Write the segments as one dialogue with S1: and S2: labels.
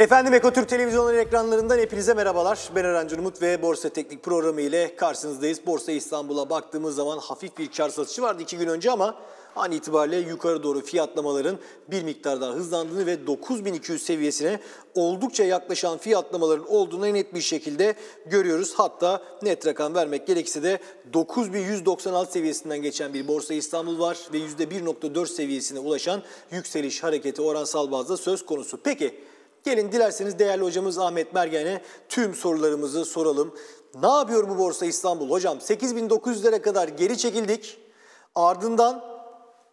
S1: Efendim Ekotürk Televizyonu'nun ekranlarından hepinize merhabalar. Ben Eren Cunumut ve Borsa Teknik Programı ile karşınızdayız. Borsa İstanbul'a baktığımız zaman hafif bir kar satışı vardı iki gün önce ama an itibariyle yukarı doğru fiyatlamaların bir miktar daha hızlandığını ve 9200 seviyesine oldukça yaklaşan fiyatlamaların olduğunu net bir şekilde görüyoruz. Hatta net rakam vermek gerekirse de 9196 seviyesinden geçen bir Borsa İstanbul var ve %1.4 seviyesine ulaşan yükseliş hareketi oransal bazda söz konusu. Peki Gelin dilerseniz değerli hocamız Ahmet Mergen'e tüm sorularımızı soralım. Ne yapıyor bu borsa İstanbul? Hocam 8900'lere kadar geri çekildik. Ardından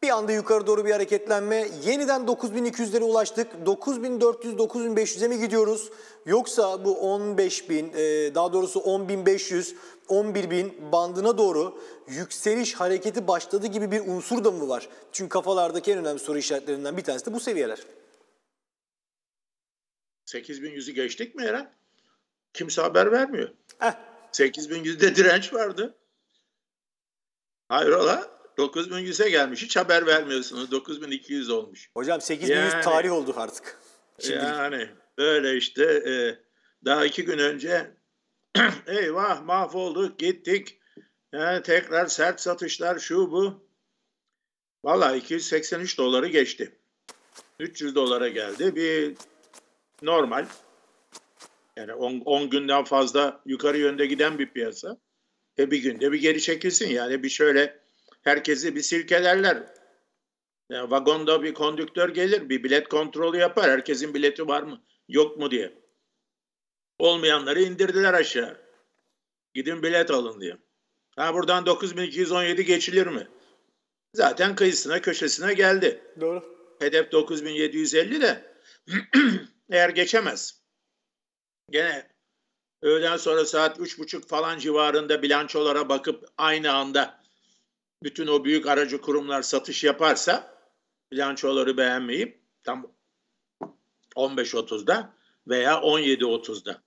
S1: bir anda yukarı doğru bir hareketlenme. Yeniden 9200'lere ulaştık. 9400-9500'e mi gidiyoruz? Yoksa bu 15.000 e, daha doğrusu 10.500, 11.000 bandına doğru yükseliş hareketi başladı gibi bir unsur da mı var? Çünkü kafalardaki en önemli soru işaretlerinden bir tanesi de bu seviyeler. 8100'ü geçtik mi Eren? Kimse haber vermiyor. Heh. 8100'de direnç
S2: vardı. Hayrola? 9100'e gelmiş. Hiç haber vermiyorsunuz. 9200 olmuş. Hocam 8100 yani, tarih oldu artık. Şimdilik. Yani böyle işte e, daha iki gün önce eyvah mahvolduk gittik. Yani e, tekrar sert satışlar şu bu. Valla 283 doları geçti. 300 dolara geldi. Bir normal. Yani 10 günden fazla yukarı yönde giden bir piyasa. E bir günde bir geri çekilsin. Yani bir şöyle herkesi bir silkelerler. Yani vagonda bir kondüktör gelir, bir bilet kontrolü yapar. Herkesin bileti var mı, yok mu diye. Olmayanları indirdiler aşağı. Gidin bilet alın diye. Ha buradan 9217 geçilir mi? Zaten kıyısına köşesine geldi. Doğru. Hedef 9750 de Eğer geçemez. Gene öğleden sonra saat üç buçuk falan civarında bilançolara bakıp aynı anda bütün o büyük aracı kurumlar satış yaparsa bilançoları beğenmeyip tam 15.30'da veya 17.30'da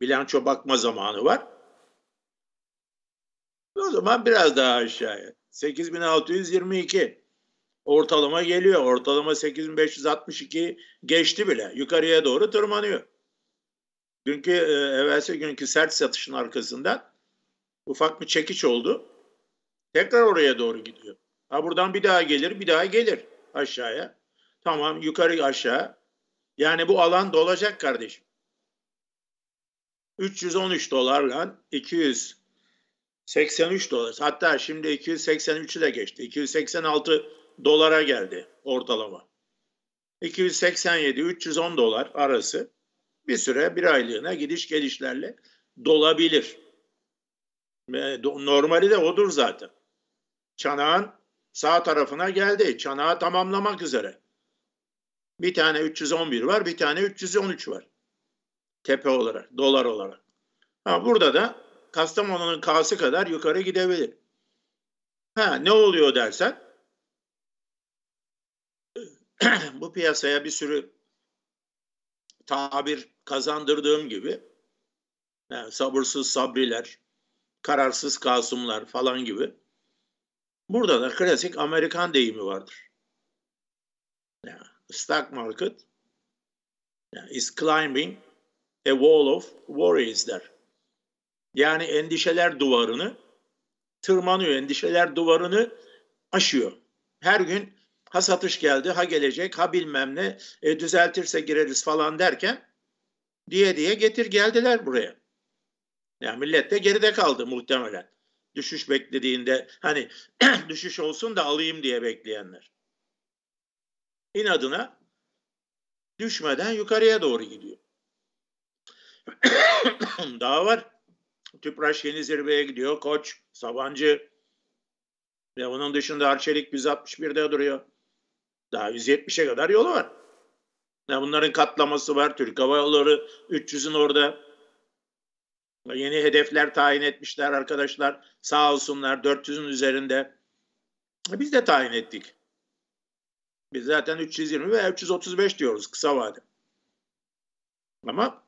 S2: bilanço bakma zamanı var. O zaman biraz daha aşağıya. 8622 ortalama geliyor. Ortalama 8562 geçti bile. Yukarıya doğru tırmanıyor. Dünkü e, evvelsi günkü sert satışın arkasından ufak bir çekiç oldu. Tekrar oraya doğru gidiyor. Ha buradan bir daha gelir, bir daha gelir aşağıya. Tamam yukarı aşağı. Yani bu alan dolacak kardeşim. 313 dolarla 283 dolar. Hatta şimdi 283'ü de geçti. 286 dolara geldi ortalama. 287-310 dolar arası bir süre bir aylığına gidiş gelişlerle dolabilir. Normali de odur zaten. Çanağın sağ tarafına geldi. Çanağı tamamlamak üzere. Bir tane 311 var, bir tane 313 var. Tepe olarak, dolar olarak. Ha, burada da Kastamonu'nun K'sı kadar yukarı gidebilir. Ha, ne oluyor dersen bu piyasaya bir sürü tabir kazandırdığım gibi yani sabırsız sabriler, kararsız kasumlar falan gibi burada da klasik Amerikan deyimi vardır. Yani stock market yani is climbing a wall of worries der. Yani endişeler duvarını tırmanıyor, endişeler duvarını aşıyor. Her gün ha satış geldi, ha gelecek, ha bilmem ne, e, düzeltirse gireriz falan derken diye diye getir geldiler buraya. Yani millet de geride kaldı muhtemelen. Düşüş beklediğinde hani düşüş olsun da alayım diye bekleyenler. İnadına düşmeden yukarıya doğru gidiyor. Daha var. Tüpraş yeni zirveye gidiyor. Koç, Sabancı ve onun dışında Arçelik 161'de duruyor. Daha 170'e kadar yolu var. Ya bunların katlaması var. Türk Hava Yolları 300'ün orada. Yeni hedefler tayin etmişler arkadaşlar. Sağ olsunlar 400'ün üzerinde. Biz de tayin ettik. Biz zaten 320 veya 335 diyoruz kısa vade. Ama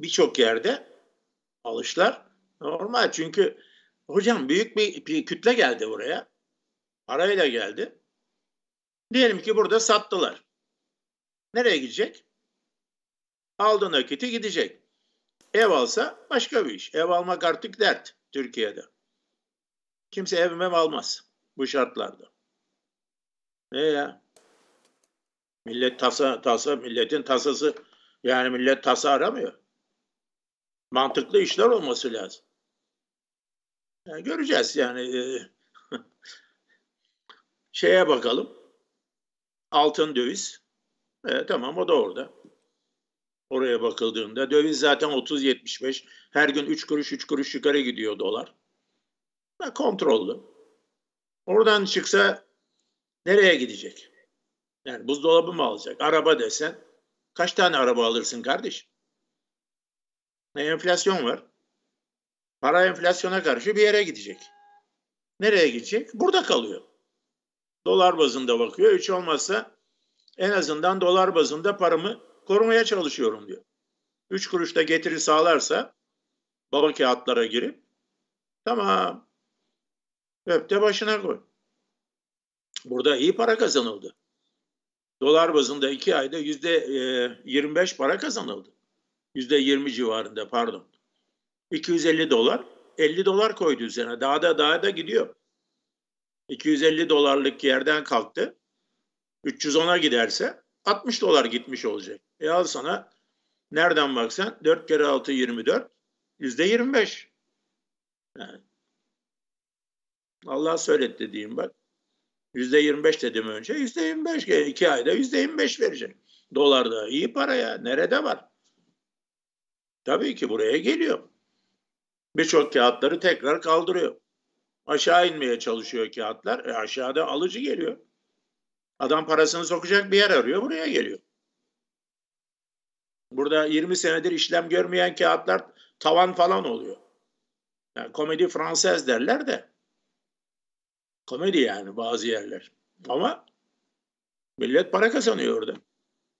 S2: birçok yerde alışlar normal. Çünkü hocam büyük bir, bir kütle geldi buraya. Parayla geldi. Diyelim ki burada sattılar. Nereye gidecek? Aldığı nakiti gidecek. Ev alsa başka bir iş. Ev almak artık dert Türkiye'de. Kimse ev mev almaz bu şartlarda. Ne ya? Millet tasa, tasa, milletin tasası yani millet tasa aramıyor. Mantıklı işler olması lazım. Yani göreceğiz yani. E, şeye bakalım. Altın döviz. E, tamam o da orada. Oraya bakıldığında döviz zaten 30-75. Her gün 3 kuruş 3 kuruş yukarı gidiyor dolar. Ben kontrollü. Oradan çıksa nereye gidecek? Yani buzdolabı mı alacak? Araba desen kaç tane araba alırsın kardeş? Ne enflasyon var. Para enflasyona karşı bir yere gidecek. Nereye gidecek? Burada kalıyor dolar bazında bakıyor. üç olmazsa en azından dolar bazında paramı korumaya çalışıyorum diyor. Üç kuruşta getiri sağlarsa baba kağıtlara girip tamam öp de başına koy. Burada iyi para kazanıldı. Dolar bazında iki ayda yüzde e, yirmi beş para kazanıldı. Yüzde yirmi civarında pardon. 250 dolar 50 dolar koydu üzerine. Daha da daha da gidiyor. 250 dolarlık yerden kalktı. 310'a giderse 60 dolar gitmiş olacak. E al sana nereden baksan 4 kere 6 24 yüzde 25. Yani. Allah söylet dediğim bak. Yüzde 25 dedim önce. Yüzde 25 iki ayda yüzde 25 verecek. Dolar da iyi para ya. Nerede var? Tabii ki buraya geliyor. Birçok kağıtları tekrar kaldırıyor. Aşağı inmeye çalışıyor kağıtlar. E aşağıda alıcı geliyor. Adam parasını sokacak bir yer arıyor. Buraya geliyor. Burada 20 senedir işlem görmeyen kağıtlar tavan falan oluyor. Yani komedi Fransız derler de. Komedi yani bazı yerler. Ama millet para kazanıyor orada.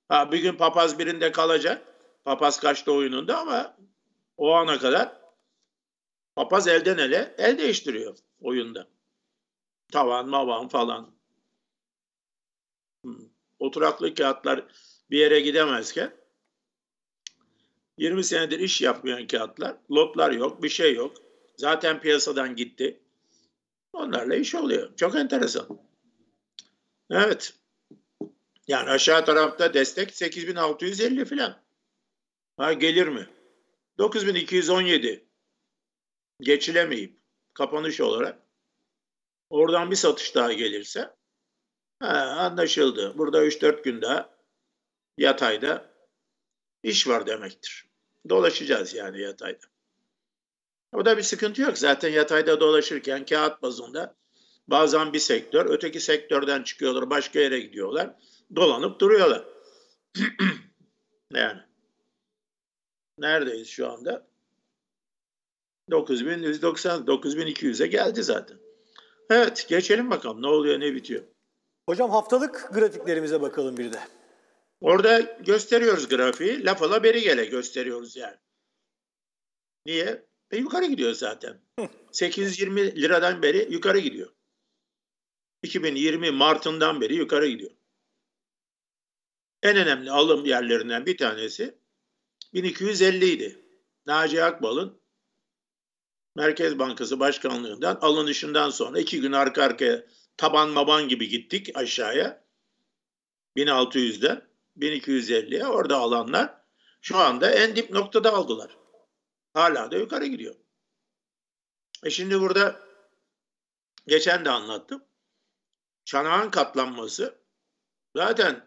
S2: Ha, bir gün papaz birinde kalacak. Papaz kaçtı oyununda ama o ana kadar papaz elden ele el değiştiriyor oyunda. Tavan, mavan falan. Hmm. Oturaklı kağıtlar bir yere gidemezken 20 senedir iş yapmayan kağıtlar, lotlar yok, bir şey yok. Zaten piyasadan gitti. Onlarla iş oluyor. Çok enteresan. Evet. Yani aşağı tarafta destek 8650 falan. Ha gelir mi? 9217 geçilemeyip kapanış olarak. Oradan bir satış daha gelirse he, anlaşıldı. Burada 3-4 gün daha yatayda iş var demektir. Dolaşacağız yani yatayda. O da bir sıkıntı yok. Zaten yatayda dolaşırken kağıt bazında bazen bir sektör, öteki sektörden çıkıyorlar, başka yere gidiyorlar. Dolanıp duruyorlar. yani. Neredeyiz şu anda? 9190 9200'e geldi zaten. Evet geçelim bakalım ne oluyor ne bitiyor. Hocam haftalık grafiklerimize bakalım bir de. Orada gösteriyoruz grafiği. Laf ala beri gele gösteriyoruz yani. Niye? E yukarı gidiyor zaten. 820 liradan beri yukarı gidiyor. 2020 Mart'ından beri yukarı gidiyor. En önemli alım yerlerinden bir tanesi 1250 idi. Naci Akbal'ın Merkez Bankası Başkanlığından alınışından sonra iki gün arka arkaya taban maban gibi gittik aşağıya. 1600'den 1250'ye orada alanlar şu anda en dip noktada aldılar. Hala da yukarı gidiyor. E şimdi burada geçen de anlattım. Çanağın katlanması zaten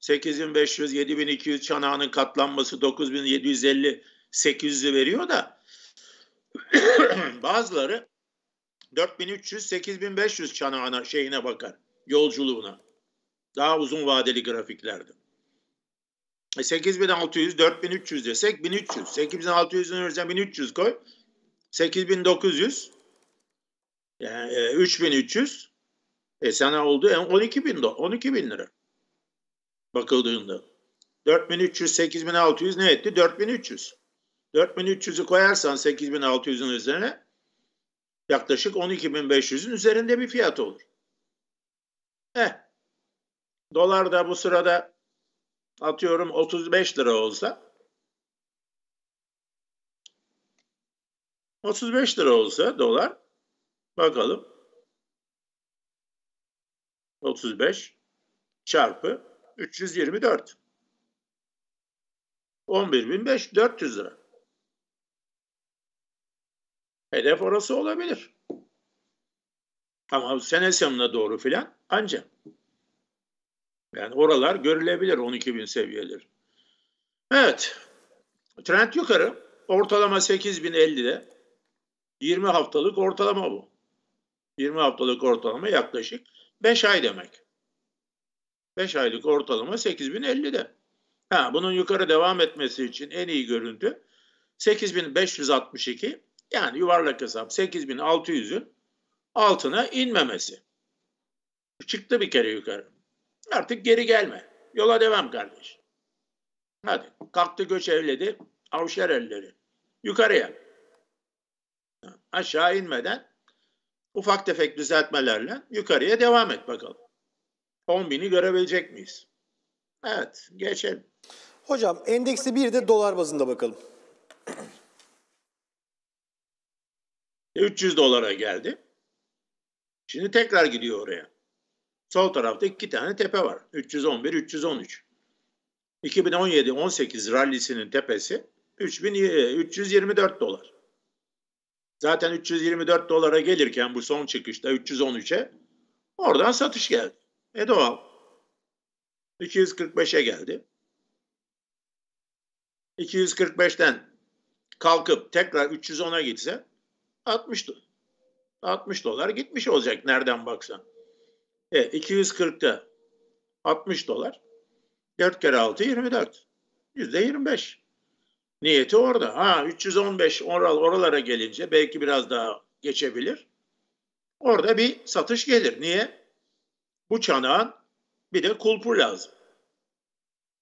S2: 8500 7200 çanağının katlanması 9750 800'ü veriyor da Bazıları 4300-8500 çanağına şeyine bakar. Yolculuğuna. Daha uzun vadeli grafiklerde. 8600 4300 desek 1300. 8600'ün üzerine 1300 koy. 8900 yani 3300 e sana oldu en 12.000 12.000 lira bakıldığında. 4300 8600 ne etti? 4300. 4300'ü koyarsan 8600'ün üzerine yaklaşık 12500'ün üzerinde bir fiyat olur. Eh, dolar da bu sırada atıyorum 35 lira olsa 35 lira olsa dolar bakalım 35 çarpı 324 11.500 lira. Hedef orası olabilir. Ama sene sonuna doğru filan ancak. Yani oralar görülebilir 12 bin seviyeleri. Evet. Trend yukarı. Ortalama 8050'de 20 haftalık ortalama bu. 20 haftalık ortalama yaklaşık 5 ay demek. 5 aylık ortalama 8050'de. Ha, bunun yukarı devam etmesi için en iyi görüntü 8562 yani yuvarlak hesap 8600'ün altına inmemesi. Çıktı bir kere yukarı. Artık geri gelme. Yola devam kardeş. Hadi kalktı göç evledi. Avşar elleri. Yukarıya. Aşağı inmeden ufak tefek düzeltmelerle yukarıya devam et bakalım. 10 bini
S1: görebilecek miyiz? Evet geçelim. Hocam endeksi bir de dolar bazında bakalım. 300 dolara
S2: geldi. Şimdi tekrar gidiyor oraya. Sol tarafta iki tane tepe var. 311, 313. 2017-18 rallisinin tepesi 3324 e, dolar. Zaten 324 dolara gelirken bu son çıkışta 313'e oradan satış geldi. E doğal. 245'e geldi. 245'ten kalkıp tekrar 310'a gitse 60 60 dolar gitmiş olacak nereden baksan. Evet 240'ta 60 dolar 4 kere 6 24. Yüzde 25. Niyeti orada. Ha 315 oral oralara gelince belki biraz daha geçebilir. Orada bir satış gelir. Niye? Bu çanağın bir de kulpu lazım.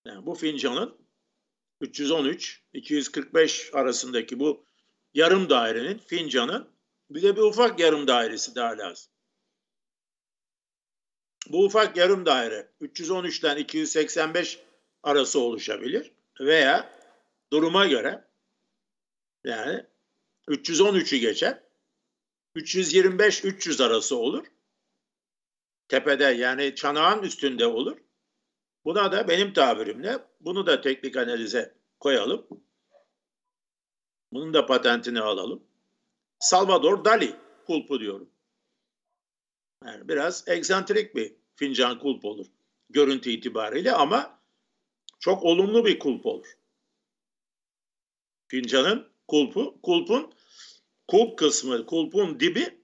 S2: Yani bu fincanın 313 245 arasındaki bu yarım dairenin fincanın bir de bir ufak yarım dairesi daha lazım. Bu ufak yarım daire 313'ten 285 arası oluşabilir veya duruma göre yani 313'ü geçer 325-300 arası olur. Tepede yani çanağın üstünde olur. Buna da benim tabirimle bunu da teknik analize koyalım. Bunun da patentini alalım. Salvador Dali kulpu diyorum. Yani biraz eksantrik bir fincan kulp olur görüntü itibariyle ama çok olumlu bir kulp olur. Fincanın kulpu, kulpun kulp kısmı, kulpun dibi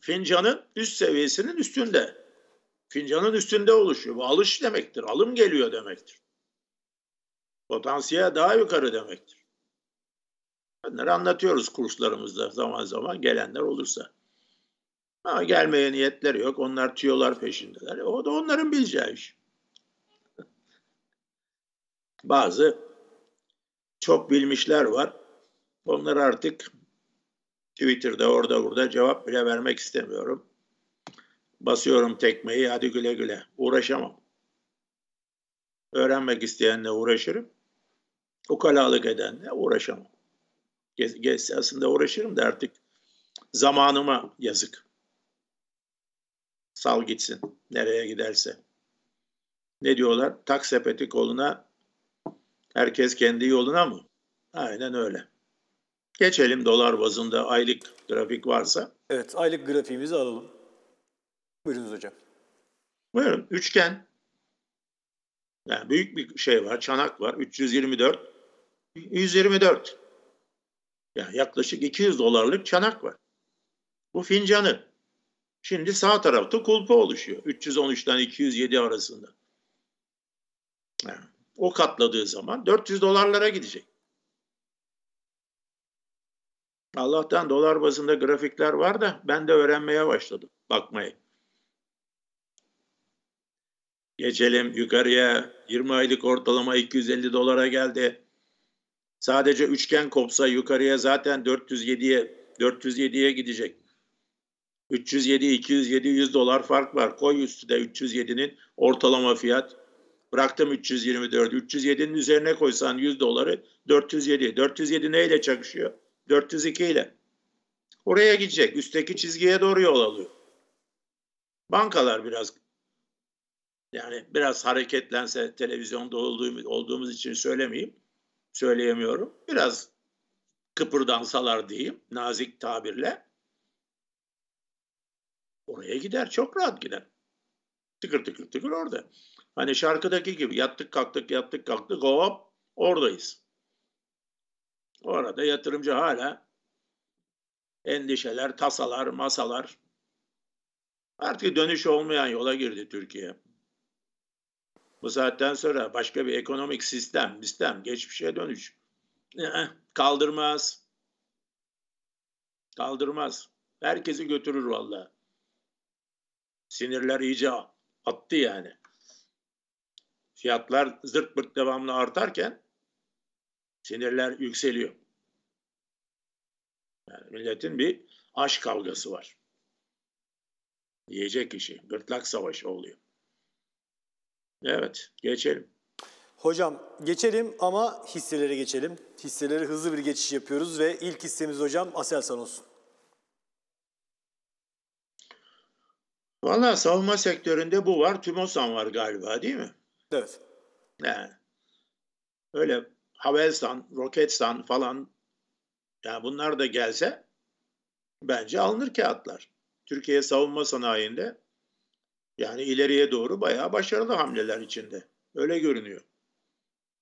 S2: fincanın üst seviyesinin üstünde. Fincanın üstünde oluşuyor. Bu alış demektir. Alım geliyor demektir. Potansiyel daha yukarı demektir. Onları anlatıyoruz kurslarımızda zaman zaman gelenler olursa. Ama gelmeye niyetler yok. Onlar tüyolar peşindeler. O da onların bileceği iş. Bazı çok bilmişler var. Onlar artık Twitter'da orada burada cevap bile vermek istemiyorum. Basıyorum tekmeyi hadi güle güle. Uğraşamam. Öğrenmek isteyenle uğraşırım. Ukalalık edenle uğraşamam. Gez siyasında uğraşırım da artık zamanıma yazık. Sal gitsin nereye giderse. Ne diyorlar? Tak sepeti koluna herkes kendi yoluna mı? Aynen öyle. Geçelim dolar bazında aylık grafik varsa. Evet aylık grafiğimizi alalım. Buyurunuz hocam. Buyurun üçgen. Yani büyük bir şey var çanak var 324. 124. Ya yaklaşık 200 dolarlık çanak var. Bu fincanı. Şimdi sağ tarafta kulpa oluşuyor. 313'ten 207 arasında. Yani o katladığı zaman 400 dolarlara gidecek. Allah'tan dolar bazında grafikler var da ben de öğrenmeye başladım bakmayı. Geçelim yukarıya 20 aylık ortalama 250 dolara geldi. Sadece üçgen kopsa yukarıya zaten 407'ye 407'ye gidecek. 307, 207, 100 dolar fark var. Koy üstüde 307'nin ortalama fiyat. Bıraktım 324. 307'nin üzerine koysan 100 doları 407. 407 neyle çakışıyor? 402 ile. Oraya gidecek. Üstteki çizgiye doğru yol alıyor. Bankalar biraz yani biraz hareketlense televizyonda olduğum, olduğumuz için söylemeyeyim söyleyemiyorum. Biraz kıpırdansalar diyeyim nazik tabirle oraya gider çok rahat gider. Tıkır tıkır tıkır orada. Hani şarkıdaki gibi yattık kalktık yattık kalktık hop oradayız. orada yatırımcı hala endişeler, tasalar, masalar artık dönüş olmayan yola girdi Türkiye. Bu saatten sonra başka bir ekonomik sistem, sistem geçmişe dönüş eh, kaldırmaz. Kaldırmaz. Herkesi götürür valla. Sinirler iyice attı yani. Fiyatlar zırt pırt devamlı artarken sinirler yükseliyor. Yani milletin bir aş kavgası var. Yiyecek işi, gırtlak savaşı oluyor. Evet,
S1: geçelim. Hocam geçelim ama hisselere geçelim. Hisselere hızlı bir geçiş yapıyoruz ve ilk hissemiz hocam Aselsan olsun. Valla savunma sektöründe bu var. Tümosan var
S2: galiba değil mi? Evet. Ne? öyle Havelsan, Roketsan falan yani bunlar da gelse bence alınır kağıtlar. Türkiye savunma sanayinde yani ileriye doğru bayağı başarılı hamleler içinde. Öyle görünüyor.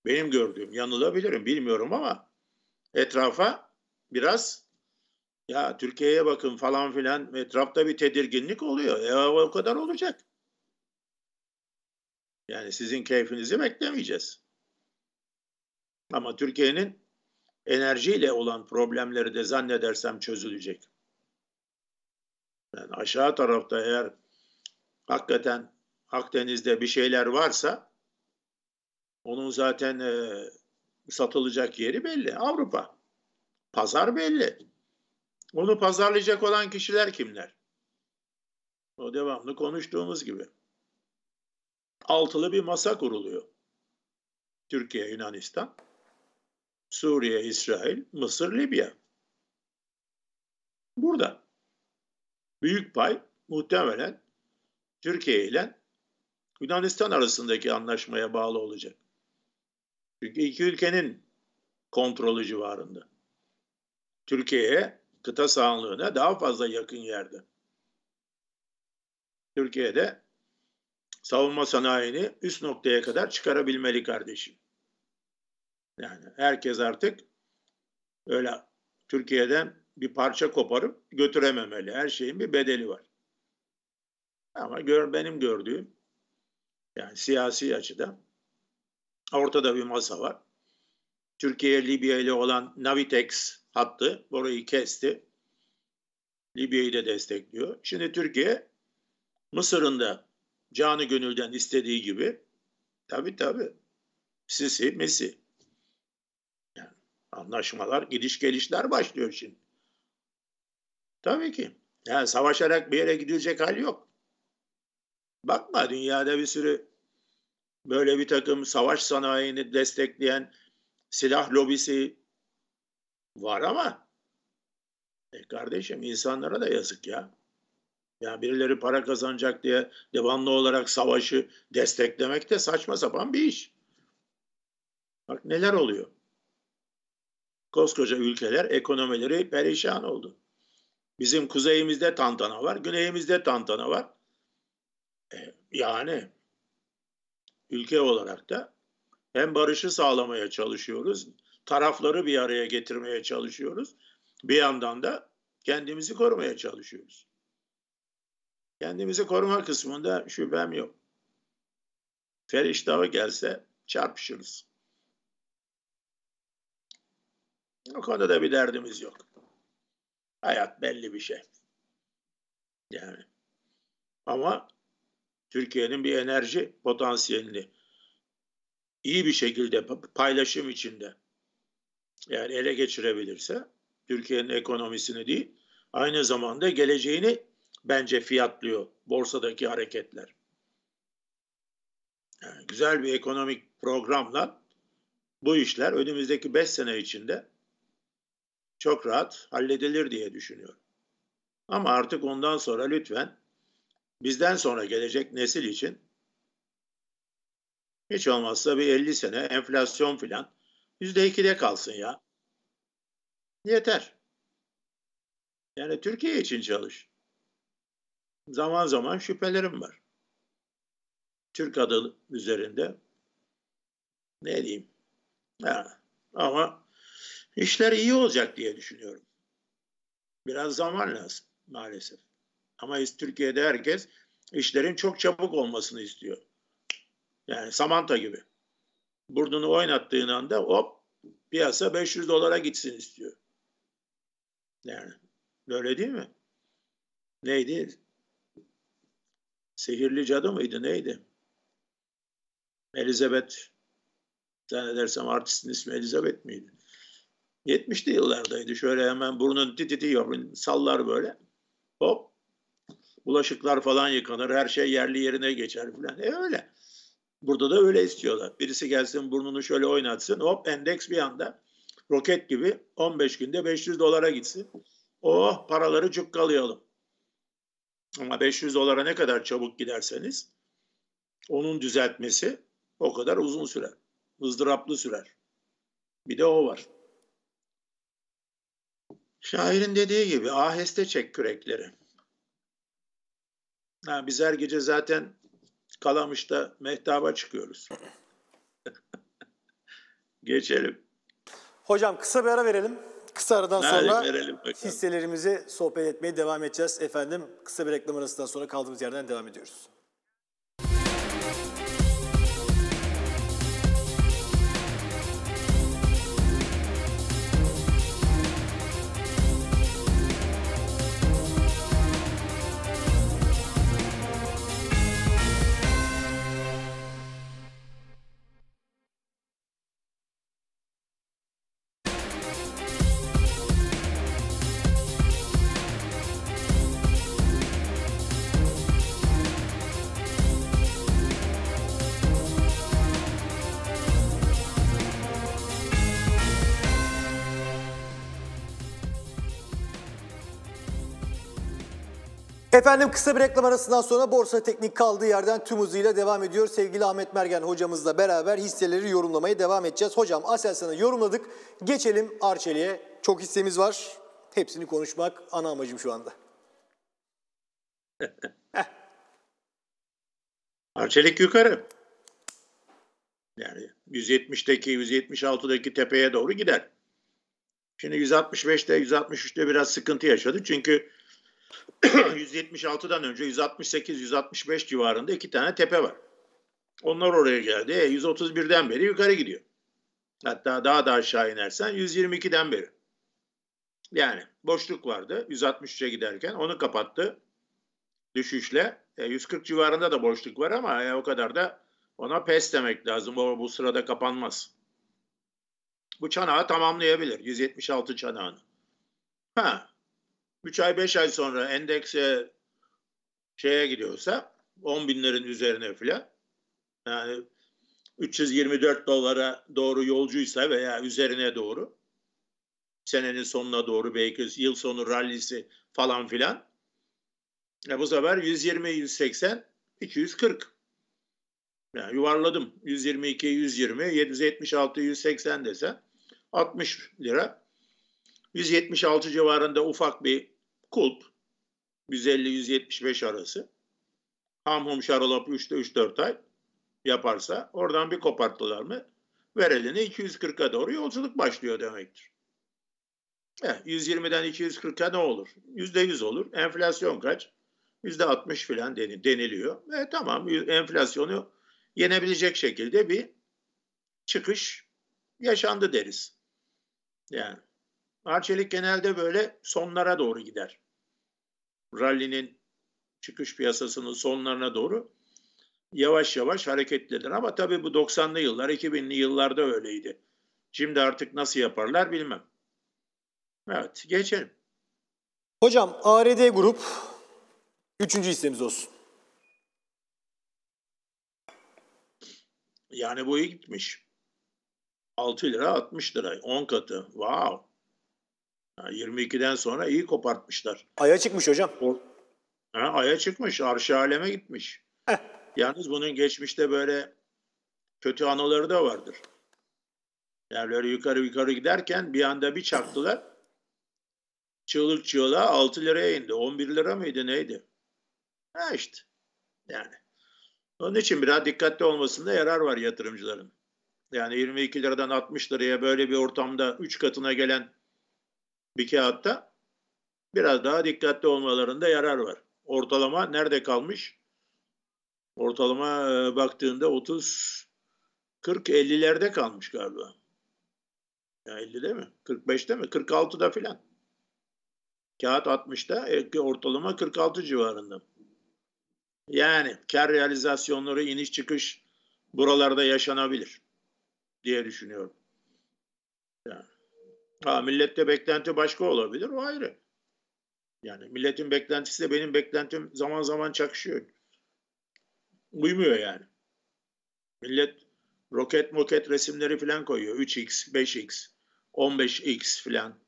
S2: Benim gördüğüm yanılabilirim bilmiyorum ama etrafa biraz ya Türkiye'ye bakın falan filan etrafta bir tedirginlik oluyor. E o kadar olacak. Yani sizin keyfinizi beklemeyeceğiz. Ama Türkiye'nin enerjiyle olan problemleri de zannedersem çözülecek. Yani aşağı tarafta eğer hakikaten Akdeniz'de bir şeyler varsa onun zaten e, satılacak yeri belli. Avrupa. Pazar belli. Onu pazarlayacak olan kişiler kimler? O devamlı konuştuğumuz gibi. Altılı bir masa kuruluyor. Türkiye, Yunanistan, Suriye, İsrail, Mısır, Libya. Burada. Büyük pay muhtemelen Türkiye ile Yunanistan arasındaki anlaşmaya bağlı olacak. Çünkü iki ülkenin kontrolü civarında. Türkiye'ye kıta sahanlığına daha fazla yakın yerde. Türkiye'de savunma sanayini üst noktaya kadar çıkarabilmeli kardeşim. Yani herkes artık öyle Türkiye'den bir parça koparıp götürememeli. Her şeyin bir bedeli var. Ama gör, benim gördüğüm yani siyasi açıda ortada bir masa var. Türkiye Libya ile olan Navitex hattı burayı kesti. Libya'yı da destekliyor. Şimdi Türkiye Mısır'ın da canı gönülden istediği gibi tabi tabi Sisi, Misi yani anlaşmalar, gidiş gelişler başlıyor şimdi. Tabii ki. Yani savaşarak bir yere gidilecek hal yok. Bakma dünyada bir sürü böyle bir takım savaş sanayini destekleyen silah lobisi var ama e kardeşim insanlara da yazık ya. Ya birileri para kazanacak diye devamlı olarak savaşı desteklemek de saçma sapan bir iş. Bak neler oluyor. Koskoca ülkeler ekonomileri perişan oldu. Bizim kuzeyimizde tantana var, güneyimizde tantana var. Yani ülke olarak da hem barışı sağlamaya çalışıyoruz, tarafları bir araya getirmeye çalışıyoruz. Bir yandan da kendimizi korumaya çalışıyoruz. Kendimizi koruma kısmında şüphem yok. Feriştah'a gelse çarpışırız. O konuda bir derdimiz yok. Hayat belli bir şey. Yani. Ama Türkiye'nin bir enerji potansiyelini iyi bir şekilde paylaşım içinde yani ele geçirebilirse Türkiye'nin ekonomisini değil aynı zamanda geleceğini bence fiyatlıyor borsadaki hareketler. Yani güzel bir ekonomik programla bu işler önümüzdeki 5 sene içinde çok rahat halledilir diye düşünüyorum. Ama artık ondan sonra lütfen bizden sonra gelecek nesil için hiç olmazsa bir 50 sene enflasyon filan yüzde %2'de kalsın ya. Yeter. Yani Türkiye için çalış. Zaman zaman şüphelerim var. Türk adı üzerinde ne diyeyim? Ha, ama işler iyi olacak diye düşünüyorum. Biraz zaman lazım maalesef. Ama biz Türkiye'de herkes işlerin çok çabuk olmasını istiyor. Yani Samantha gibi. Burnunu oynattığın anda hop piyasa 500 dolara gitsin istiyor. Yani böyle değil mi? Neydi? Sihirli cadı mıydı neydi? Elizabeth zannedersem artistin ismi Elizabeth miydi? 70'li yıllardaydı. Şöyle hemen burnun tititi yapın sallar böyle. Hop Bulaşıklar falan yıkanır, her şey yerli yerine geçer falan. E öyle. Burada da öyle istiyorlar. Birisi gelsin burnunu şöyle oynatsın. Hop endeks bir anda roket gibi 15 günde 500 dolara gitsin. Oh paraları cukkalayalım. Ama 500 dolara ne kadar çabuk giderseniz onun düzeltmesi o kadar uzun sürer. Hızdıraplı sürer. Bir de o var. Şairin dediği gibi aheste çek kürekleri. Ha, biz her gece zaten Kalamış'ta
S1: mehtaba çıkıyoruz.
S2: Geçelim.
S1: Hocam kısa bir ara verelim. Kısa aradan Hadi sonra hisselerimizi sohbet etmeye devam edeceğiz. Efendim kısa bir reklam arasından sonra kaldığımız yerden devam ediyoruz. Efendim kısa bir reklam arasından sonra borsa teknik kaldığı yerden tüm hızıyla devam ediyor. Sevgili Ahmet Mergen hocamızla beraber hisseleri yorumlamaya devam edeceğiz. Hocam Aselsan'ı yorumladık. Geçelim Arçelik'e. Çok hissemiz var. Hepsini konuşmak ana amacım şu anda.
S2: Arçelik yukarı. Yani 170'deki 176'daki tepeye doğru gider. Şimdi 165'te 163'te biraz sıkıntı yaşadı. Çünkü 176'dan önce 168-165 civarında iki tane tepe var. Onlar oraya geldi. E, 131'den beri yukarı gidiyor. Hatta daha da aşağı inersen 122'den beri. Yani boşluk vardı 163'e giderken onu kapattı düşüşle. E, 140 civarında da boşluk var ama e, o kadar da ona pes demek lazım. O bu sırada kapanmaz. Bu çanağı tamamlayabilir. 176 çanağını. Ha, 3 ay 5 ay sonra endekse şeye gidiyorsa 10 binlerin üzerine filan yani 324 dolara doğru yolcuysa veya üzerine doğru senenin sonuna doğru belki yıl sonu rallisi falan filan e bu sefer 120 180 240 yani yuvarladım 122 120 776 180 desen 60 lira 176 civarında ufak bir kulp. 150-175 arası. Ham hum şarolap 3'te 3-4 ay yaparsa oradan bir koparttılar mı ver 240'a doğru yolculuk başlıyor demektir. Eh, 120'den 240'a ne olur? %100 olur. Enflasyon kaç? %60 filan deniliyor. E, tamam enflasyonu yenebilecek şekilde bir çıkış yaşandı deriz. Yani Arçelik genelde böyle sonlara doğru gider. Rally'nin çıkış piyasasının sonlarına doğru yavaş yavaş hareketlenir. Ama tabii bu 90'lı yıllar, 2000'li yıllarda öyleydi. Şimdi artık nasıl yaparlar
S1: bilmem. Evet, geçelim. Hocam ARD grup 3. hissemiz olsun.
S2: Yani bu iyi gitmiş. 6 lira 60 lira. 10 katı. Wow. 22'den sonra iyi kopartmışlar.
S1: Aya çıkmış hocam. O,
S2: ha, aya çıkmış, arşa aleme gitmiş. Heh. Yalnız bunun geçmişte böyle kötü anıları da vardır. Yani böyle yukarı yukarı giderken bir anda bir çarptılar. Çığlık çığlığa 6 liraya indi. 11 lira mıydı neydi? Ha işte. Yani. Onun için biraz dikkatli olmasında yarar var yatırımcıların. Yani 22 liradan 60 liraya böyle bir ortamda 3 katına gelen bir kağıtta biraz daha dikkatli olmalarında yarar var. Ortalama nerede kalmış? Ortalama e, baktığında 30 40 50'lerde kalmış galiba. Ya 50'de mi? 45'te mi? 46'da filan. Kağıt 60'da, e, ortalama 46 civarında. Yani kar realizasyonları iniş çıkış buralarda yaşanabilir diye düşünüyorum. Yani. Ha, millette beklenti başka olabilir o ayrı. Yani milletin beklentisi de benim beklentim zaman zaman çakışıyor. Uymuyor yani. Millet roket moket resimleri falan koyuyor. 3x, 5x, 15x falan.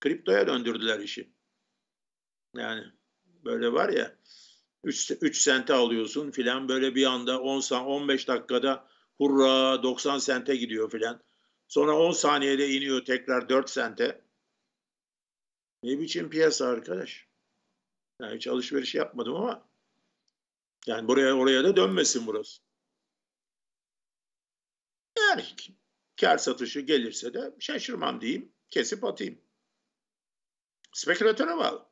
S2: Kriptoya döndürdüler işi. Yani böyle var ya 3, 3 sente alıyorsun filan böyle bir anda 10 15 dakikada hurra 90 sente gidiyor filan. Sonra 10 saniyede iniyor tekrar 4 sente. Ne biçim piyasa arkadaş? Yani hiç alışveriş yapmadım ama yani buraya oraya da dönmesin burası. Yani kar satışı gelirse de şaşırmam diyeyim. Kesip atayım. Spekülatöre bağlı.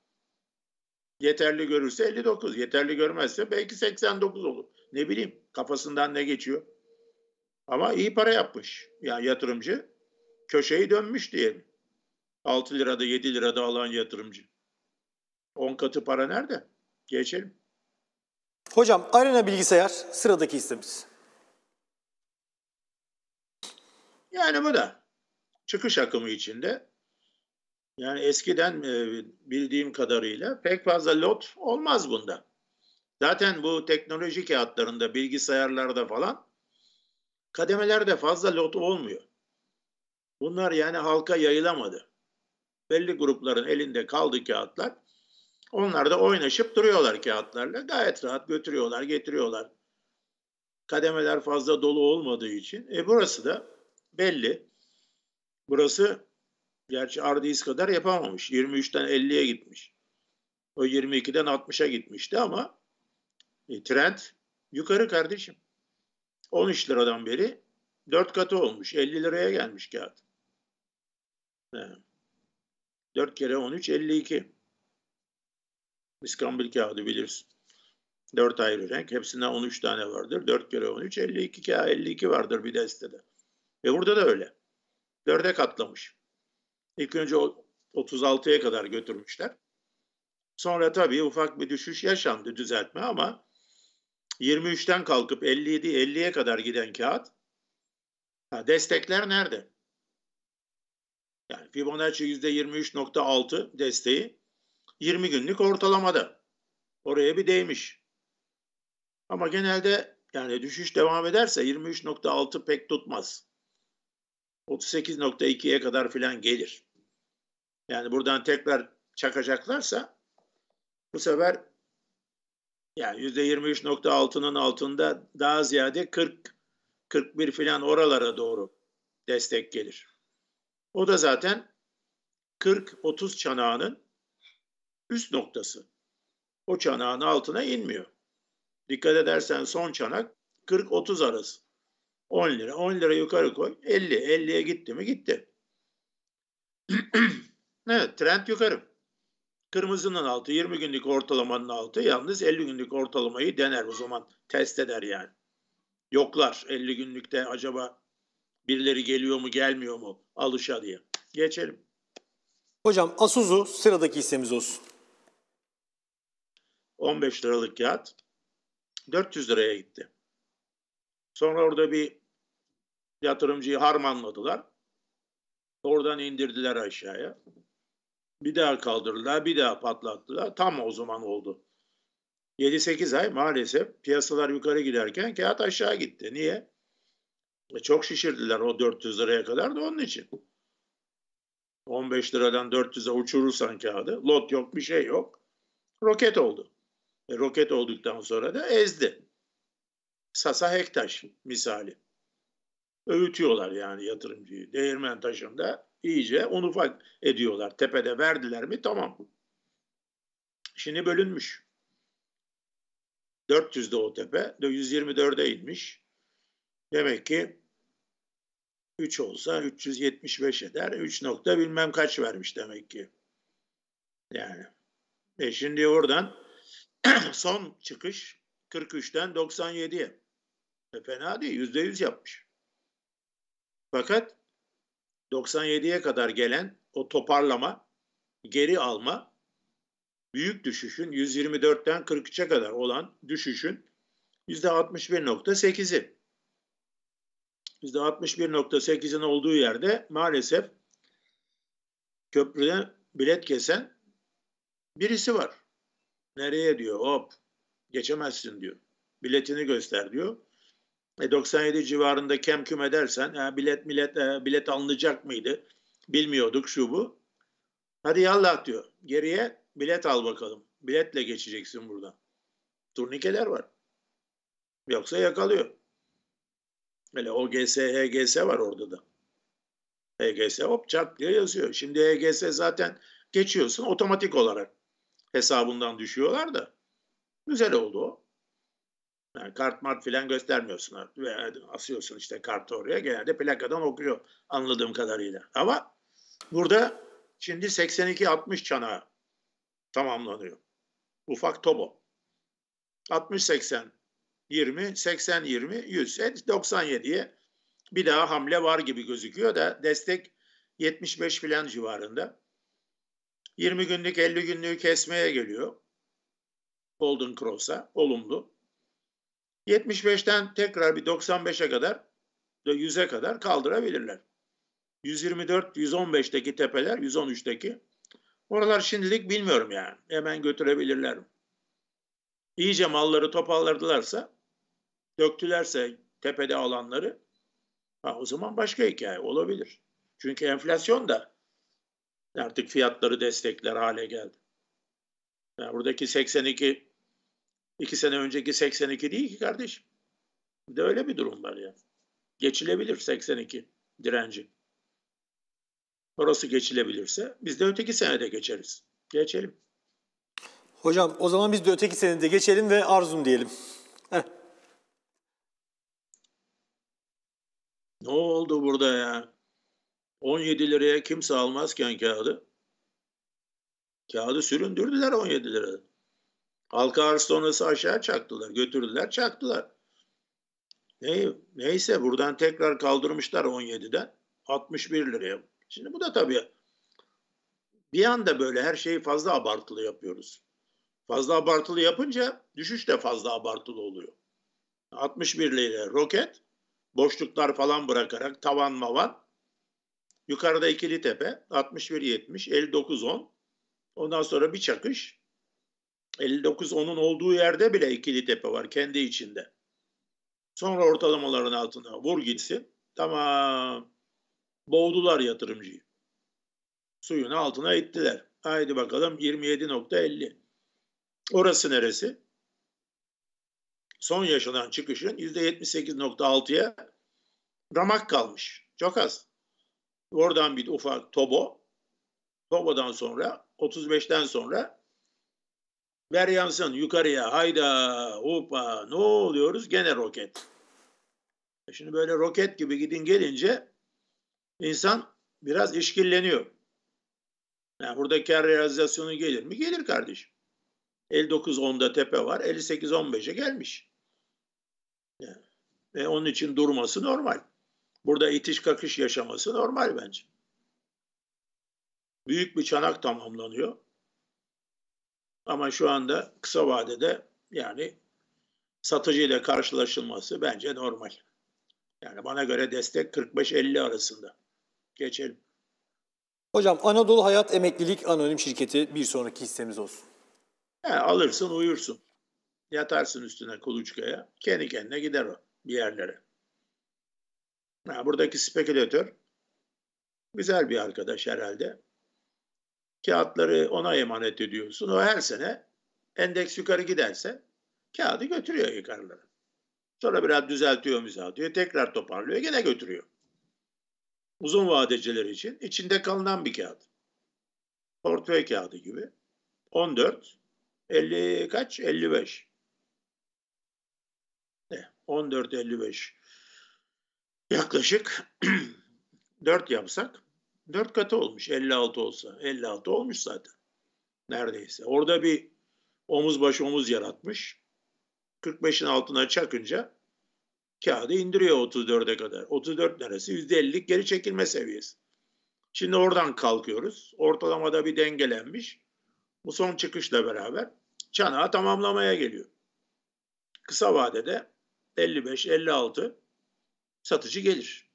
S2: Yeterli görürse 59, yeterli görmezse belki 89 olur. Ne bileyim kafasından ne geçiyor. Ama iyi para yapmış. Yani yatırımcı köşeyi dönmüş diyelim. 6 lirada 7 lirada alan yatırımcı.
S1: 10 katı para nerede? Geçelim. Hocam Arena Bilgisayar sıradaki hissemiz. Yani bu da
S2: çıkış akımı içinde. Yani eskiden e, bildiğim kadarıyla pek fazla lot olmaz bunda. Zaten bu teknoloji kağıtlarında, bilgisayarlarda falan Kademelerde fazla lot olmuyor. Bunlar yani halka yayılamadı. Belli grupların elinde kaldı kağıtlar. Onlar da oynaşıp duruyorlar kağıtlarla. Gayet rahat götürüyorlar, getiriyorlar. Kademeler fazla dolu olmadığı için. E burası da belli. Burası gerçi Ardiz kadar yapamamış. 23'ten 50'ye gitmiş. O 22'den 60'a gitmişti ama e, trend yukarı kardeşim. 13 liradan beri 4 katı olmuş. 50 liraya gelmiş kağıt. He. 4 kere 13 52. İskambil kağıdı bilirsin. 4 ayrı renk. Hepsinden 13 tane vardır. 4 kere 13 52 kağıt 52 vardır bir destede. Ve burada da öyle. 4'e katlamış. İlk önce 36'ya kadar götürmüşler. Sonra tabii ufak bir düşüş yaşandı düzeltme ama 23'ten kalkıp 57 50'ye kadar giden kağıt ha, destekler nerede? Yani Fibonacci %23.6 desteği 20 günlük ortalamada. Oraya bir değmiş. Ama genelde yani düşüş devam ederse 23.6 pek tutmaz. 38.2'ye kadar filan gelir. Yani buradan tekrar çakacaklarsa bu sefer yani %23.6'nın altında daha ziyade 40 41 filan oralara doğru destek gelir. O da zaten 40-30 çanağının üst noktası. O çanağın altına inmiyor. Dikkat edersen son çanak 40-30 arası. 10 lira. 10 lira yukarı koy. 50. 50'ye gitti mi gitti. evet trend yukarı. Kırmızının altı 20 günlük ortalamanın altı yalnız 50 günlük ortalamayı dener o zaman test eder yani. Yoklar 50 günlükte acaba birileri geliyor mu gelmiyor mu alışa diye. Geçelim.
S1: Hocam Asuzu sıradaki hissemiz olsun.
S2: 15 liralık kağıt 400 liraya gitti. Sonra orada bir yatırımcıyı harmanladılar. Oradan indirdiler aşağıya. Bir daha kaldırdılar, bir daha patlattılar. Tam o zaman oldu. 7-8 ay maalesef piyasalar yukarı giderken kağıt aşağı gitti. Niye? E çok şişirdiler o 400 liraya kadar da onun için. 15 liradan 400'e uçurursan kağıdı. Lot yok bir şey yok. Roket oldu. E, roket olduktan sonra da ezdi. Sasa Hektaş misali. Öğütüyorlar yani yatırımcıyı. Değirmen taşında iyice onu ufak ediyorlar. Tepede verdiler mi tamam. Şimdi bölünmüş. 400'de o tepe 124'e inmiş. Demek ki 3 olsa 375 eder. 3 nokta bilmem kaç vermiş demek ki. Yani. E şimdi oradan son çıkış 43'ten 97'ye. E fena değil. %100 yapmış. Fakat 97'ye kadar gelen o toparlama, geri alma, büyük düşüşün 124'ten 43'e kadar olan düşüşün %61.8'i. %61.8'in olduğu yerde maalesef köprüde bilet kesen birisi var. Nereye diyor hop geçemezsin diyor. Biletini göster diyor. 97 e, civarında kem küm edersen e, bilet millet e, bilet alınacak mıydı? Bilmiyorduk şu bu. Hadi yallah diyor. Geriye bilet al bakalım. Biletle geçeceksin buradan. Turnikeler var. Yoksa yakalıyor. Öyle OGS, HGS var orada da. HGS hop çat diye yazıyor. Şimdi HGS zaten geçiyorsun otomatik olarak hesabından düşüyorlar da. Güzel oldu o. Yani kart mat filan göstermiyorsun asıyorsun işte kartı oraya genelde plakadan okuyor anladığım kadarıyla. Ama burada şimdi 82-60 çanağı tamamlanıyor. Ufak tobo. 60-80 20, 80 20, 100. Evet 97'ye bir daha hamle var gibi gözüküyor da destek 75 filan civarında. 20 günlük 50 günlüğü kesmeye geliyor. Golden Cross'a olumlu. 75'ten tekrar bir 95'e kadar 100'e kadar kaldırabilirler. 124, 115'teki tepeler, 113'teki. Oralar şimdilik bilmiyorum yani. Hemen götürebilirler. İyice malları toparladılarsa, döktülerse tepede alanları, ha, o zaman başka hikaye olabilir. Çünkü enflasyon da artık fiyatları destekler hale geldi. Yani buradaki 82 İki sene önceki 82 değil ki kardeşim. Bir de öyle bir durum var ya. Geçilebilir 82 direnci.
S1: Orası geçilebilirse biz de öteki senede geçeriz. Geçelim. Hocam o zaman biz de öteki senede geçelim ve arzum diyelim. Heh. Ne oldu burada ya?
S2: 17 liraya kimse almazken kağıdı. Kağıdı süründürdüler 17 lirada. Halka arz sonrası aşağı çaktılar. Götürdüler çaktılar. Ne, neyse buradan tekrar kaldırmışlar 17'den 61 liraya. Şimdi bu da tabii bir anda böyle her şeyi fazla abartılı yapıyoruz. Fazla abartılı yapınca düşüş de fazla abartılı oluyor. 61 liraya roket, boşluklar falan bırakarak tavan mavan. Yukarıda ikili tepe 61-70, 59-10. Ondan sonra bir çakış 59 onun olduğu yerde bile ikili tepe var kendi içinde. Sonra ortalamaların altına vur gitsin. Tamam. Boğdular yatırımcıyı. Suyun altına ittiler. Haydi bakalım 27.50. Orası neresi? Son yaşanan çıkışın %78.6'ya ramak kalmış. Çok az. Oradan bir ufak tobo. Tobo'dan sonra 35'ten sonra Ver yansın yukarıya hayda hopa ne oluyoruz gene roket. E şimdi böyle roket gibi gidin gelince insan biraz işkilleniyor. Yani burada kar realizasyonu gelir mi? Gelir kardeşim. 59-10'da tepe var. 58-15'e gelmiş. Yani. Ve onun için durması normal. Burada itiş kakış yaşaması normal bence. Büyük bir çanak tamamlanıyor. Ama şu anda kısa vadede yani satıcı ile karşılaşılması bence normal. Yani bana göre destek 45-50 arasında.
S1: Geçelim. Hocam Anadolu Hayat Emeklilik Anonim Şirketi bir sonraki hissemiz olsun.
S2: He, alırsın
S1: uyursun. Yatarsın üstüne kuluçkaya. Kendi kendine
S2: gider o bir yerlere. Ha, buradaki spekülatör güzel bir arkadaş herhalde. Kağıtları ona emanet ediyorsun. O her sene endeks yukarı giderse kağıdı götürüyor yukarılara. Sonra biraz düzeltiyor, müzeltiyor. Tekrar toparlıyor, gene götürüyor. Uzun vadeciler için içinde kalınan bir kağıt. Portföy kağıdı gibi. 14, 50 kaç? 55. Ne? 14, 55. Yaklaşık 4 yapsak 4 katı olmuş 56 olsa. 56 olmuş zaten. Neredeyse. Orada bir omuz baş omuz yaratmış. 45'in altına çakınca kağıdı indiriyor 34'e kadar. 34 neresi? %50'lik geri çekilme seviyesi. Şimdi oradan kalkıyoruz. Ortalamada bir dengelenmiş. Bu son çıkışla beraber çanağı tamamlamaya geliyor. Kısa vadede 55-56 satıcı gelir.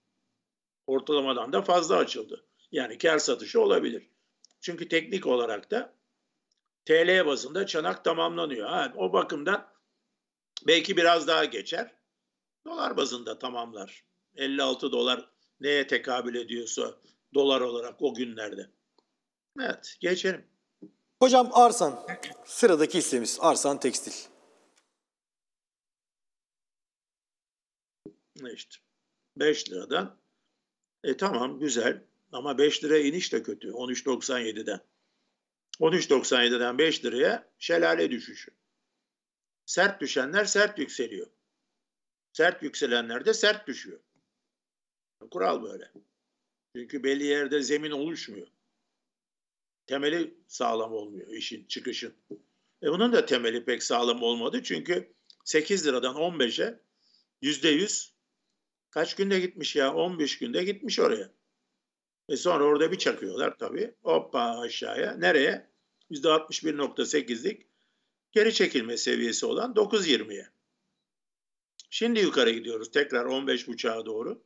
S2: Ortalamadan da fazla açıldı. Yani kar satışı olabilir. Çünkü teknik olarak da TL bazında çanak tamamlanıyor. Ha, o bakımdan belki biraz daha geçer. Dolar bazında tamamlar. 56 dolar neye tekabül ediyorsa
S1: dolar olarak o günlerde. Evet geçelim. Hocam Arsan sıradaki hissemiz Arsan Tekstil. İşte 5 liradan e tamam güzel
S2: ama 5 liraya iniş de kötü 13.97'den. 13.97'den 5 liraya şelale düşüşü. Sert düşenler sert yükseliyor. Sert yükselenler de sert düşüyor. Kural böyle. Çünkü belli yerde zemin oluşmuyor. Temeli sağlam olmuyor işin çıkışın. E bunun da temeli pek sağlam olmadı çünkü 8 liradan 15'e yüzde yüz kaç günde gitmiş ya 15 günde gitmiş oraya. E sonra orada bir çakıyorlar tabii. Hoppa aşağıya. Nereye? %61.8'lik geri çekilme seviyesi olan 9.20'ye. Şimdi yukarı gidiyoruz tekrar 15.5'a doğru.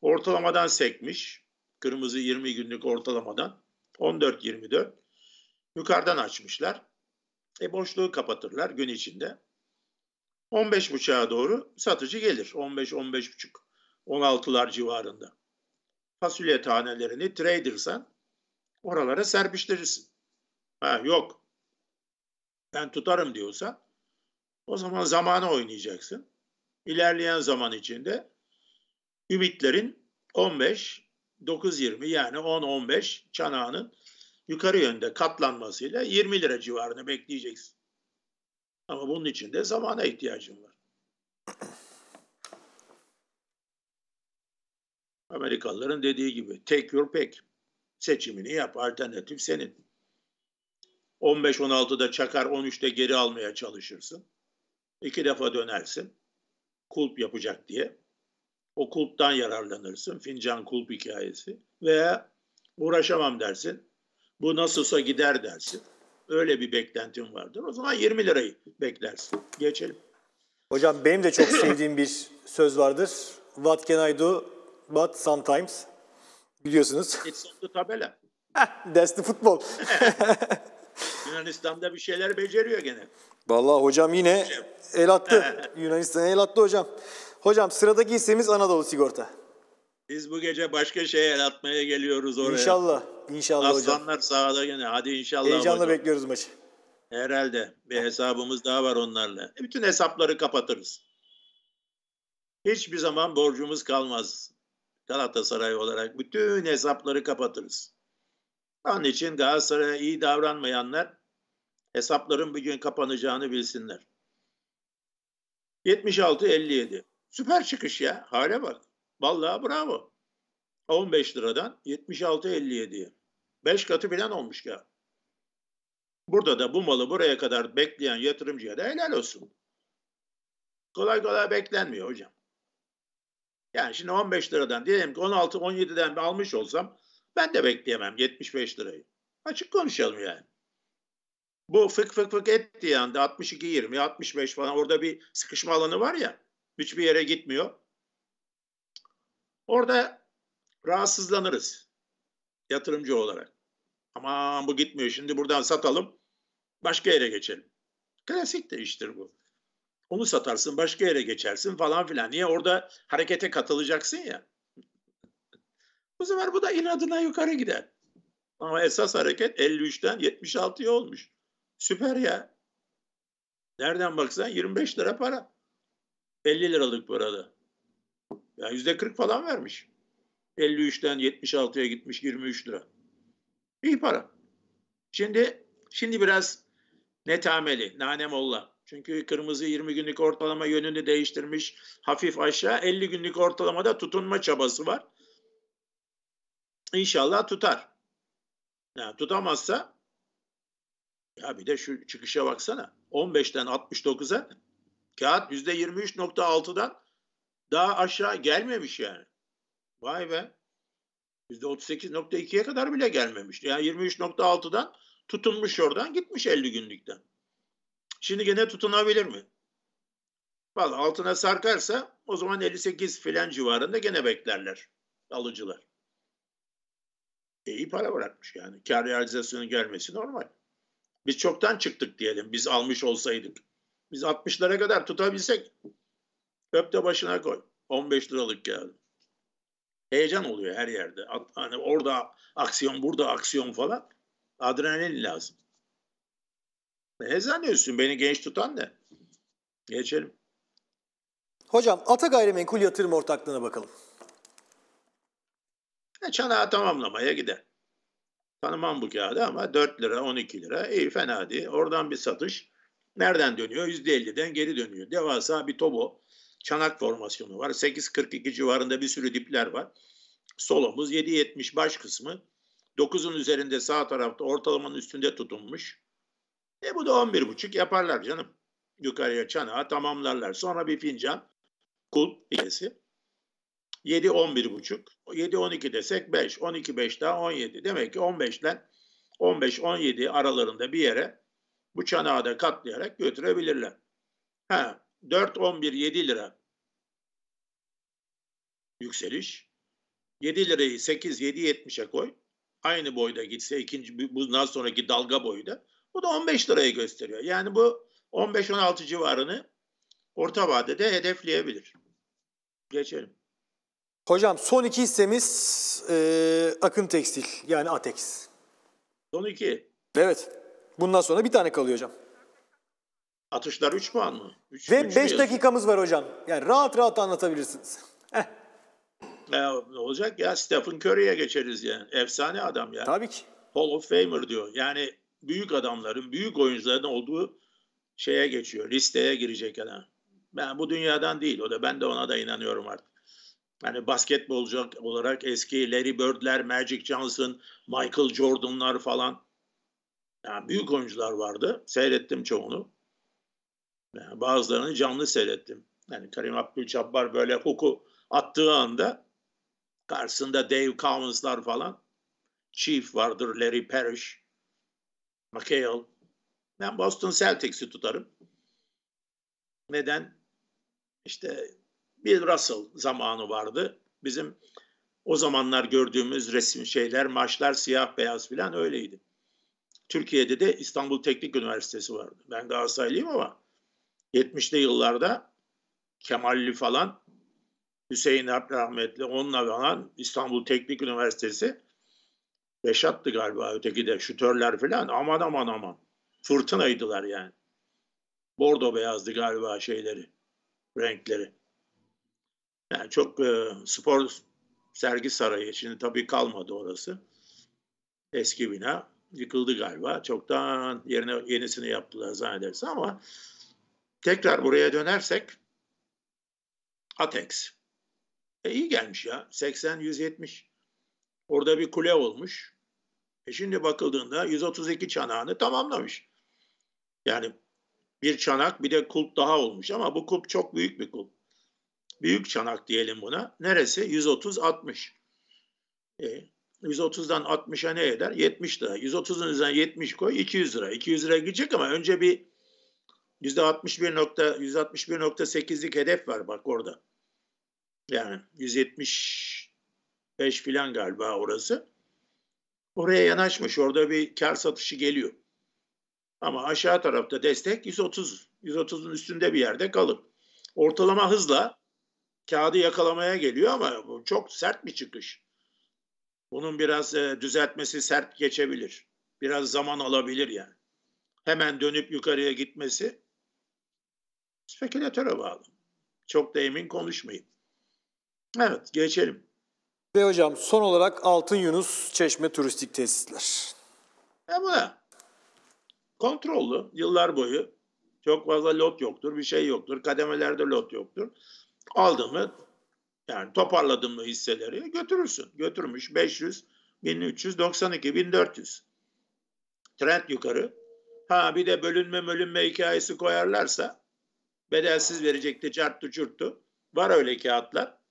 S2: Ortalamadan sekmiş. Kırmızı 20 günlük ortalamadan 14.24. Yukarıdan açmışlar. E boşluğu kapatırlar gün içinde. 15.5'a doğru satıcı gelir. 15 15.5 16'lar civarında fasulye tanelerini tradersan oralara serpiştirirsin. Ha, yok ben tutarım diyorsa o zaman zamana oynayacaksın. İlerleyen zaman içinde ümitlerin 15 9-20 yani 10-15 çanağının yukarı yönde katlanmasıyla 20 lira civarını bekleyeceksin. Ama bunun için de zamana ihtiyacın var. Amerikalıların dediği gibi take your pick. Seçimini yap alternatif senin. 15-16'da çakar 13'te geri almaya çalışırsın. İki defa dönersin. Kulp yapacak diye. O kulptan yararlanırsın. Fincan kulp hikayesi. Veya uğraşamam dersin. Bu nasılsa gider dersin.
S1: Öyle bir beklentim vardır. O zaman 20 lirayı beklersin. Geçelim. Hocam benim de çok sevdiğim bir söz vardır. What can I do? but sometimes biliyorsunuz. It's on the tabela. That's the football.
S2: Yunanistan'da bir şeyler beceriyor gene.
S1: Vallahi hocam yine el attı. Yunanistan'a el attı hocam. Hocam sıradaki ismimiz Anadolu Sigorta.
S2: Biz bu gece başka şey el atmaya geliyoruz oraya. İnşallah.
S1: İnşallah Aslanlar hocam. Aslanlar
S2: sahada gene. Hadi inşallah Heyecanla hocam. bekliyoruz maçı. Herhalde. Bir hesabımız daha var onlarla. Bütün hesapları kapatırız. Hiçbir zaman borcumuz kalmaz. Galatasaray olarak bütün hesapları kapatırız. Onun için Galatasaray'a iyi davranmayanlar hesapların bir gün kapanacağını bilsinler. 76-57. Süper çıkış ya. Hale bak. Vallahi bravo. 15 liradan 76-57'ye. 5 katı falan olmuş ya. Burada da bu malı buraya kadar bekleyen yatırımcıya da helal olsun. Kolay kolay beklenmiyor hocam. Yani şimdi 15 liradan diyelim ki 16-17'den almış olsam ben de bekleyemem 75 lirayı. Açık konuşalım yani. Bu fık fık fık ettiği anda 62-20, 65 falan orada bir sıkışma alanı var ya. Hiçbir yere gitmiyor. Orada rahatsızlanırız yatırımcı olarak. Aman bu gitmiyor şimdi buradan satalım başka yere geçelim. Klasik de iştir bu. Onu satarsın, başka yere geçersin falan filan. Niye orada harekete katılacaksın ya? bu sefer bu da inadına yukarı gider. Ama esas hareket 53'ten 76'ya olmuş. Süper ya. Nereden baksan 25 lira para. 50 liralık parada. Ya yüzde 40 falan vermiş. 53'ten 76'ya gitmiş 23 lira. İyi para. Şimdi şimdi biraz netameli, nanemolla. Çünkü kırmızı 20 günlük ortalama yönünü değiştirmiş hafif aşağı 50 günlük ortalamada tutunma çabası var. İnşallah tutar. Yani tutamazsa ya bir de şu çıkışa baksana. 15'ten 69'a kağıt %23.6'dan daha aşağı gelmemiş yani. Vay be. %38.2'ye kadar bile gelmemiş. Yani 23.6'dan tutunmuş oradan gitmiş 50 günlükten. Şimdi gene tutunabilir mi? Valla altına sarkarsa o zaman 58 filan civarında gene beklerler alıcılar. E, iyi para bırakmış yani. Kar realizasyonun gelmesi normal. Biz çoktan çıktık diyelim biz almış olsaydık. Biz 60'lara kadar tutabilsek öp de başına koy. 15 liralık geldi. Heyecan oluyor her yerde. Hani orada aksiyon, burada aksiyon falan. Adrenalin lazım.
S1: Ne zannediyorsun? Beni genç tutan ne? Geçelim. Hocam Ata Gayrimenkul Yatırım Ortaklığı'na bakalım.
S2: E, çanağı tamamlamaya gider. Tanımam bu kağıdı ama 4 lira 12 lira iyi fena değil. Oradan bir satış. Nereden dönüyor? %50'den geri dönüyor. Devasa bir tobo. Çanak formasyonu var. 8.42 civarında bir sürü dipler var. Solomuz 7.70 baş kısmı. 9'un üzerinde sağ tarafta ortalamanın üstünde tutunmuş. E bu da 11,5 yaparlar canım. Yukarıya çanağı tamamlarlar. Sonra bir fincan kul ikisi. 7 11,5. 7 12 desek 5. 12 5 daha 17. Demek ki 15'ten 15 17 aralarında bir yere bu çanağı da katlayarak götürebilirler. Ha, 4 11 7 lira yükseliş. 7 lirayı 8 7 70'e koy. Aynı boyda gitse ikinci bundan sonraki dalga boyu da bu da 15 lirayı gösteriyor. Yani bu 15-16 civarını orta vadede
S1: hedefleyebilir. Geçelim. Hocam son iki hissemiz e, Akın Tekstil yani ATEX. Son iki. Evet. Bundan sonra bir tane kalıyor hocam. Atışlar 3 puan mı? Üç, Ve 5 dakikamız var hocam. Yani rahat rahat anlatabilirsiniz. ne olacak ya Stephen
S2: Curry'e geçeriz yani. Efsane adam ya. Tabii ki. Hall of Famer diyor. Yani büyük adamların, büyük oyuncuların olduğu şeye geçiyor. Listeye girecek adam. Ben bu dünyadan değil o da. Ben de ona da inanıyorum artık. Yani basketbolcu olarak eski Larry Bird'ler, Magic Johnson, Michael Jordan'lar falan. Yani büyük oyuncular vardı. Seyrettim çoğunu. Yani bazılarını canlı seyrettim. Yani Karim Abdülcabbar böyle huku attığı anda karşısında Dave Collins'lar falan. Chief vardır Larry Parrish. McHale. Ben Boston Celtics'i tutarım. Neden? İşte bir Russell zamanı vardı. Bizim o zamanlar gördüğümüz resim şeyler, maçlar siyah beyaz filan öyleydi. Türkiye'de de İstanbul Teknik Üniversitesi vardı. Ben Galatasaraylıyım ama 70'li yıllarda Kemalli falan Hüseyin Alp rahmetli onunla falan İstanbul Teknik Üniversitesi Beş galiba öteki de şütörler falan aman aman aman. Fırtınaydılar yani. Bordo beyazdı galiba şeyleri, renkleri. Yani çok e, spor sergi sarayı. Şimdi tabii kalmadı orası. Eski bina yıkıldı galiba. Çoktan yerine yenisini yaptılar zannedersin ama tekrar buraya dönersek Atex. E iyi gelmiş ya. 80-170. Orada bir kule olmuş. E şimdi bakıldığında 132 çanağını tamamlamış. Yani bir çanak bir de kulp daha olmuş ama bu kulp çok büyük bir kulp. Büyük çanak diyelim buna. Neresi? 130-60. E, 130'dan 60'a ne eder? 70 lira. 130'un üzerine 70 koy 200 lira. 200 lira gidecek ama önce bir %61.8'lik hedef var bak orada. Yani 175 filan galiba orası oraya yanaşmış. Orada bir kar satışı geliyor. Ama aşağı tarafta destek 130. 130'un üstünde bir yerde kalır. Ortalama hızla kağıdı yakalamaya geliyor ama bu çok sert bir çıkış. Bunun biraz e, düzeltmesi sert geçebilir. Biraz zaman alabilir yani. Hemen dönüp yukarıya gitmesi spekülatöre bağlı.
S1: Çok da emin konuşmayın. Evet geçelim. Ve hocam son olarak Altın Yunus Çeşme Turistik Tesisler. Ama
S2: kontrollü yıllar boyu çok fazla lot yoktur, bir şey yoktur. Kademelerde lot yoktur. Aldın mı yani toparladın mı hisseleri götürürsün. Götürmüş 500, 1392, 1400. Trend yukarı. Ha bir de bölünme bölünme hikayesi koyarlarsa bedelsiz verecekti carttı curttu. Var öyle kağıtlar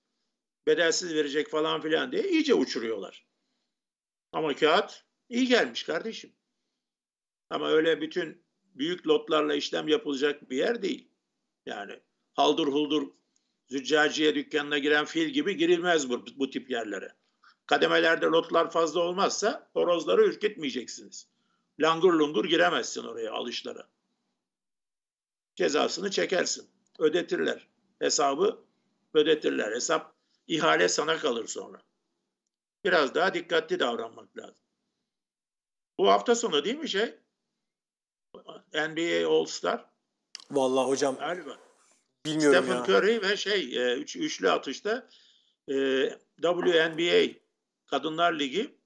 S2: bedelsiz verecek falan filan diye iyice uçuruyorlar. Ama kağıt iyi gelmiş kardeşim. Ama öyle bütün büyük lotlarla işlem yapılacak bir yer değil. Yani haldur huldur züccaciye dükkanına giren fil gibi girilmez bu, bu tip yerlere. Kademelerde lotlar fazla olmazsa horozları ürkütmeyeceksiniz. Langur lungur giremezsin oraya alışlara. Cezasını çekersin. Ödetirler. Hesabı ödetirler. Hesap ihale sana kalır sonra. Biraz daha dikkatli davranmak lazım. Bu hafta sonu değil mi şey? NBA All Star. Vallahi hocam. Galiba.
S1: Bilmiyorum Stephen ya. Curry
S2: ve şey e, üç, üçlü atışta e, WNBA Kadınlar Ligi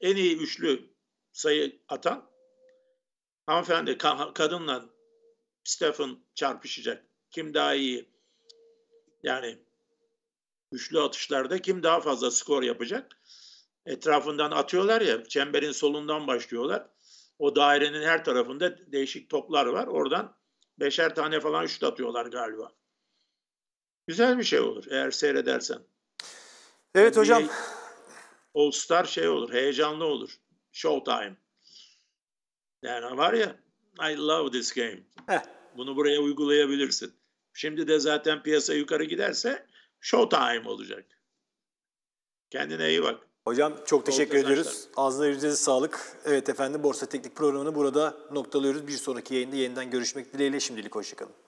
S2: en iyi üçlü sayı atan hanımefendi kadınla Stephen çarpışacak. Kim daha iyi? Yani Üçlü atışlarda kim daha fazla skor yapacak? Etrafından atıyorlar ya, çemberin solundan başlıyorlar. O dairenin her tarafında değişik toplar var. Oradan beşer tane falan şut atıyorlar galiba. Güzel bir şey olur eğer seyredersen. Evet NBA hani hocam. All Star şey olur, heyecanlı olur. Showtime. Yani var ya, I love this game. Heh. Bunu buraya uygulayabilirsin. Şimdi de zaten piyasa yukarı giderse Showtime olacak. Kendine iyi bak.
S1: Hocam çok teşekkür ediyoruz. Arkadaşlar. Ağzına yüzünüze sağlık. Evet efendim Borsa Teknik programını burada noktalıyoruz. Bir sonraki yayında yeniden görüşmek dileğiyle şimdilik hoşçakalın.